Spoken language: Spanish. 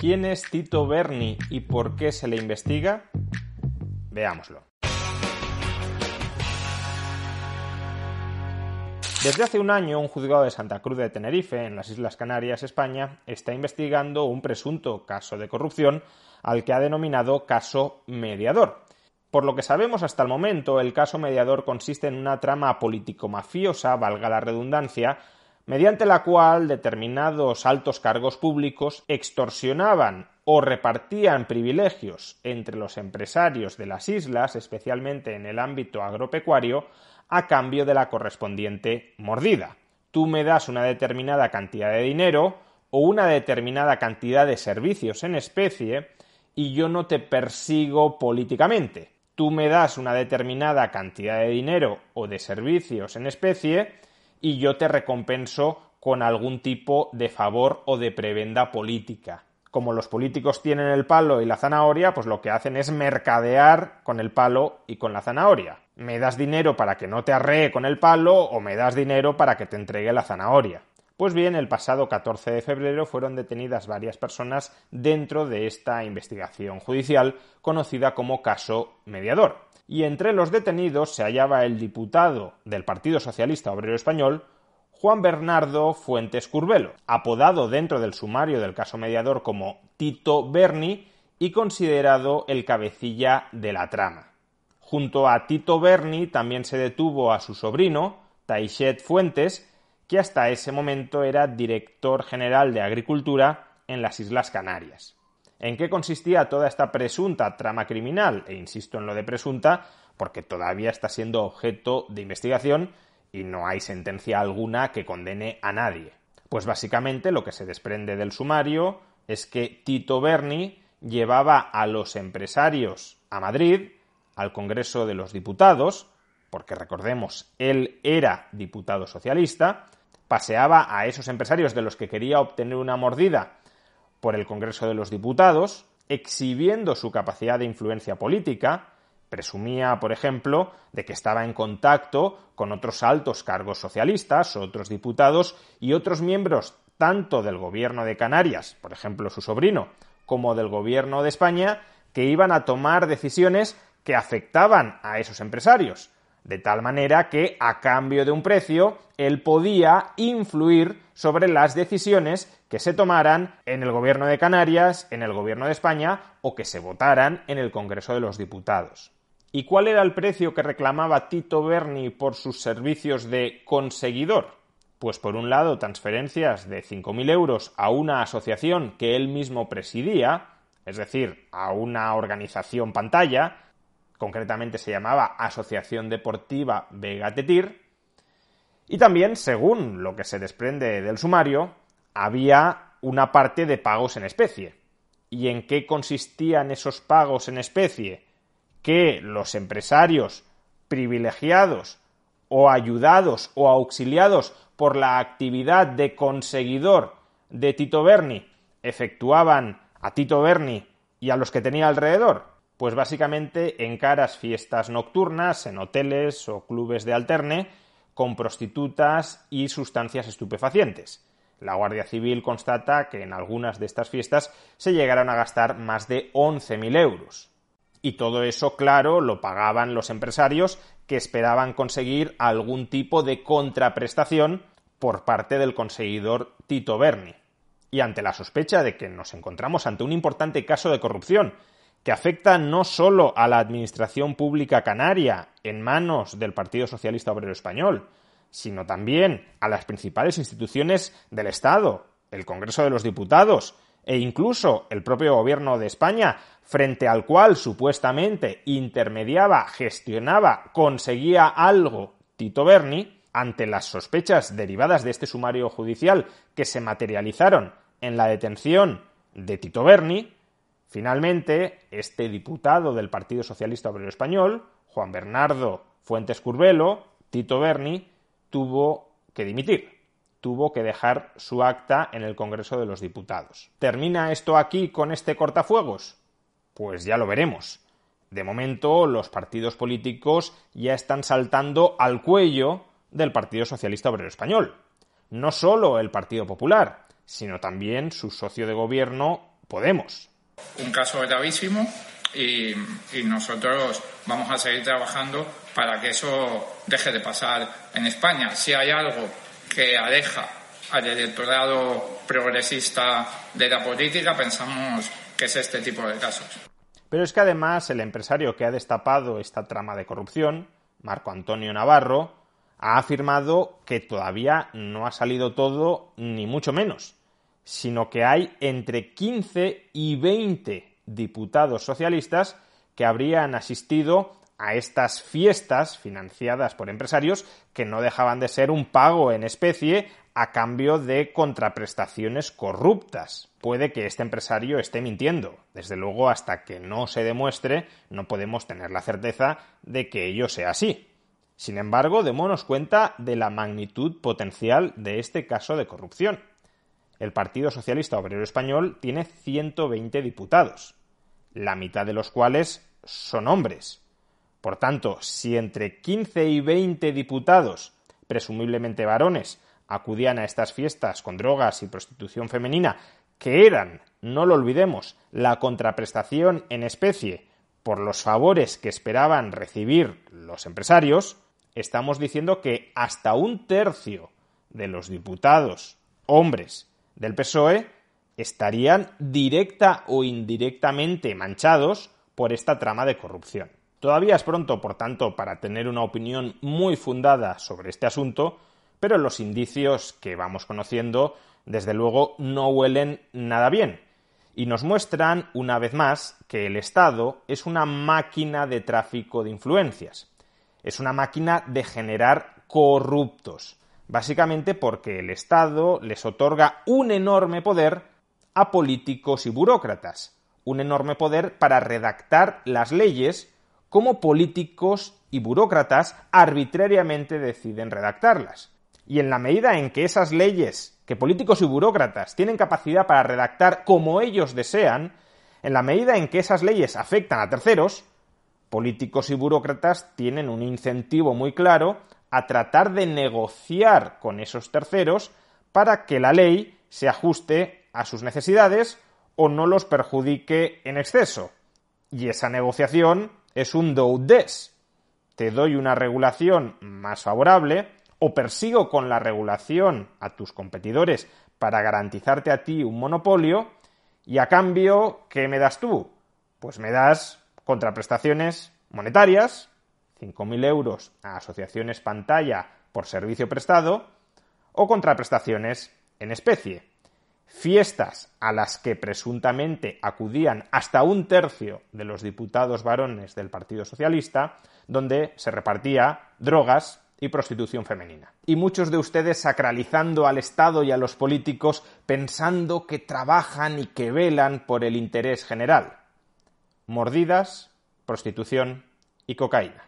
¿Quién es Tito Berni y por qué se le investiga? Veámoslo. Desde hace un año, un juzgado de Santa Cruz de Tenerife, en las Islas Canarias, España, está investigando un presunto caso de corrupción al que ha denominado caso mediador. Por lo que sabemos hasta el momento, el caso mediador consiste en una trama político-mafiosa, valga la redundancia, mediante la cual determinados altos cargos públicos extorsionaban o repartían privilegios entre los empresarios de las islas, especialmente en el ámbito agropecuario, a cambio de la correspondiente mordida. Tú me das una determinada cantidad de dinero o una determinada cantidad de servicios en especie y yo no te persigo políticamente. Tú me das una determinada cantidad de dinero o de servicios en especie y yo te recompenso con algún tipo de favor o de prebenda política. Como los políticos tienen el palo y la zanahoria, pues lo que hacen es mercadear con el palo y con la zanahoria. Me das dinero para que no te arree con el palo o me das dinero para que te entregue la zanahoria. Pues bien, el pasado 14 de febrero fueron detenidas varias personas dentro de esta investigación judicial conocida como caso mediador. Y entre los detenidos se hallaba el diputado del Partido Socialista Obrero Español, Juan Bernardo Fuentes Curbelo, apodado dentro del sumario del caso mediador como Tito Berni y considerado el cabecilla de la trama. Junto a Tito Berni también se detuvo a su sobrino, Taichet Fuentes, que hasta ese momento era director general de Agricultura en las Islas Canarias. ¿En qué consistía toda esta presunta trama criminal? E insisto en lo de presunta, porque todavía está siendo objeto de investigación y no hay sentencia alguna que condene a nadie. Pues básicamente lo que se desprende del sumario es que Tito Berni llevaba a los empresarios a Madrid, al Congreso de los Diputados, porque recordemos, él era diputado socialista, paseaba a esos empresarios de los que quería obtener una mordida por el Congreso de los Diputados, exhibiendo su capacidad de influencia política, presumía, por ejemplo, de que estaba en contacto con otros altos cargos socialistas, otros diputados y otros miembros tanto del gobierno de Canarias, por ejemplo su sobrino, como del gobierno de España, que iban a tomar decisiones que afectaban a esos empresarios de tal manera que a cambio de un precio él podía influir sobre las decisiones que se tomaran en el gobierno de Canarias, en el gobierno de España o que se votaran en el Congreso de los Diputados. ¿Y cuál era el precio que reclamaba Tito Berni por sus servicios de conseguidor? Pues por un lado transferencias de 5.000 euros a una asociación que él mismo presidía, es decir, a una organización pantalla, concretamente se llamaba Asociación Deportiva Vega Tetir, y también, según lo que se desprende del sumario, había una parte de pagos en especie. ¿Y en qué consistían esos pagos en especie? Que los empresarios privilegiados o ayudados o auxiliados por la actividad de conseguidor de Tito Berni efectuaban a Tito Berni y a los que tenía alrededor? Pues básicamente en caras fiestas nocturnas en hoteles o clubes de alterne con prostitutas y sustancias estupefacientes. La Guardia Civil constata que en algunas de estas fiestas se llegaron a gastar más de 11.000 euros. Y todo eso, claro, lo pagaban los empresarios que esperaban conseguir algún tipo de contraprestación por parte del conseguidor Tito Berni. Y ante la sospecha de que nos encontramos ante un importante caso de corrupción, que afecta no solo a la administración pública canaria en manos del Partido Socialista Obrero Español, sino también a las principales instituciones del Estado, el Congreso de los Diputados e incluso el propio Gobierno de España, frente al cual supuestamente intermediaba, gestionaba, conseguía algo Tito Berni, ante las sospechas derivadas de este sumario judicial que se materializaron en la detención de Tito Berni, Finalmente, este diputado del Partido Socialista Obrero Español, Juan Bernardo Fuentes Curbelo, Tito Berni, tuvo que dimitir tuvo que dejar su acta en el Congreso de los Diputados. ¿Termina esto aquí con este cortafuegos? Pues ya lo veremos. De momento, los partidos políticos ya están saltando al cuello del Partido Socialista Obrero Español. No solo el Partido Popular, sino también su socio de gobierno, Podemos. Un caso gravísimo y, nosotros vamos a seguir trabajando para que eso deje de pasar en España. Si hay algo que aleja al electorado progresista de la política, pensamos que es este tipo de casos. Pero es que además el empresario que ha destapado esta trama de corrupción, Marco Antonio Navarro, ha afirmado que todavía no ha salido todo, ni mucho menos, sino que hay entre 15 y 20 diputados socialistas que habrían asistido a estas fiestas financiadas por empresarios que no dejaban de ser un pago en especie a cambio de contraprestaciones corruptas. Puede que este empresario esté mintiendo. Desde luego, hasta que no se demuestre, no podemos tener la certeza de que ello sea así. Sin embargo, démonos cuenta de la magnitud potencial de este caso de corrupción el Partido Socialista Obrero Español tiene 120 diputados, la mitad de los cuales son hombres. Por tanto, si entre 15 y 20 diputados, presumiblemente varones, acudían a estas fiestas con drogas y prostitución femenina, que eran, no lo olvidemos, la contraprestación en especie por los favores que esperaban recibir los empresarios, estamos diciendo que hasta un tercio de los diputados hombres del PSOE estarían directa o indirectamente manchados por esta trama de corrupción. Todavía es pronto, por tanto, para tener una opinión muy fundada sobre este asunto, pero los indicios que vamos conociendo, desde luego, no huelen nada bien y nos muestran, una vez más, que el Estado es una máquina de tráfico de influencias, es una máquina de generar corruptos, básicamente porque el Estado les otorga un enorme poder a políticos y burócratas, un enorme poder para redactar las leyes como políticos y burócratas arbitrariamente deciden redactarlas. Y en la medida en que esas leyes que políticos y burócratas tienen capacidad para redactar como ellos desean, en la medida en que esas leyes afectan a terceros, políticos y burócratas tienen un incentivo muy claro a tratar de negociar con esos terceros para que la ley se ajuste a sus necesidades o no los perjudique en exceso. Y esa negociación es un do des. Te doy una regulación más favorable o persigo con la regulación a tus competidores para garantizarte a ti un monopolio y a cambio, ¿qué me das tú? Pues me das contraprestaciones monetarias 5.000 euros a asociaciones pantalla por servicio prestado o contraprestaciones en especie. Fiestas a las que presuntamente acudían hasta un tercio de los diputados varones del Partido Socialista, donde se repartía drogas y prostitución femenina. Y muchos de ustedes sacralizando al Estado y a los políticos pensando que trabajan y que velan por el interés general. Mordidas, prostitución y cocaína.